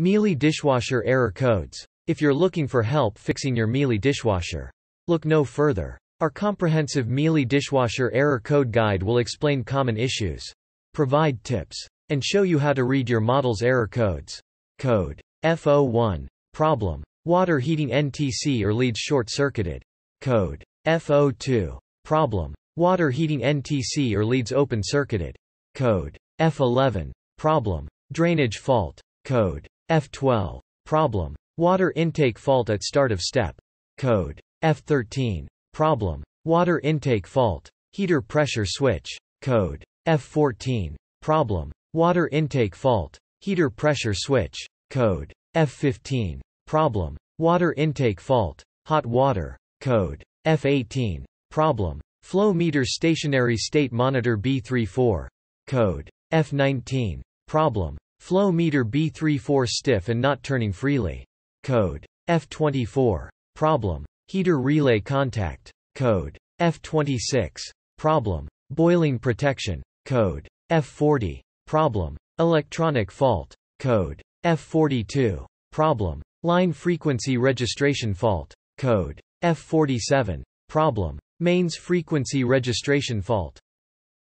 Mealy dishwasher error codes. If you're looking for help fixing your Mealy dishwasher, look no further. Our comprehensive Mealy dishwasher error code guide will explain common issues, provide tips, and show you how to read your model's error codes. Code F01 Problem Water heating NTC or leads short circuited. Code F02 Problem Water heating NTC or leads open circuited. Code F11 Problem Drainage fault. Code F12. Problem. Water intake fault at start of step. Code. F13. Problem. Water intake fault. Heater pressure switch. Code. F14. Problem. Water intake fault. Heater pressure switch. Code. F15. Problem. Water intake fault. Hot water. Code. F18. Problem. Flow meter stationary state monitor B34. Code. F19. Problem. Flow meter B34 stiff and not turning freely. Code F24. Problem. Heater relay contact. Code F26. Problem. Boiling protection. Code F40. Problem. Electronic fault. Code F42. Problem. Line frequency registration fault. Code F47. Problem. Mains frequency registration fault.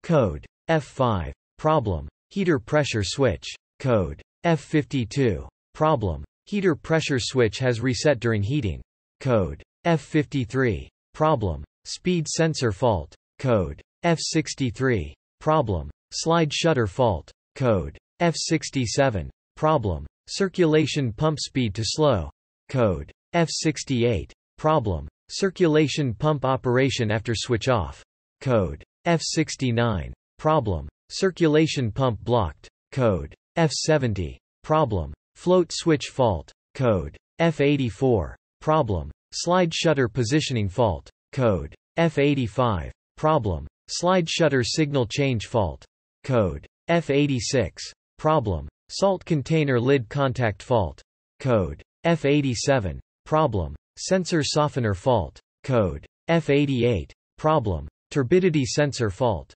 Code F5. Problem. Heater pressure switch. Code F52. Problem. Heater pressure switch has reset during heating. Code F53. Problem. Speed sensor fault. Code F63. Problem. Slide shutter fault. Code F67. Problem. Circulation pump speed to slow. Code F68. Problem. Circulation pump operation after switch off. Code F69. Problem. Circulation pump blocked. Code F70. Problem. Float switch fault. Code. F84. Problem. Slide shutter positioning fault. Code. F85. Problem. Slide shutter signal change fault. Code. F86. Problem. Salt container lid contact fault. Code. F87. Problem. Sensor softener fault. Code. F88. Problem. Turbidity sensor fault.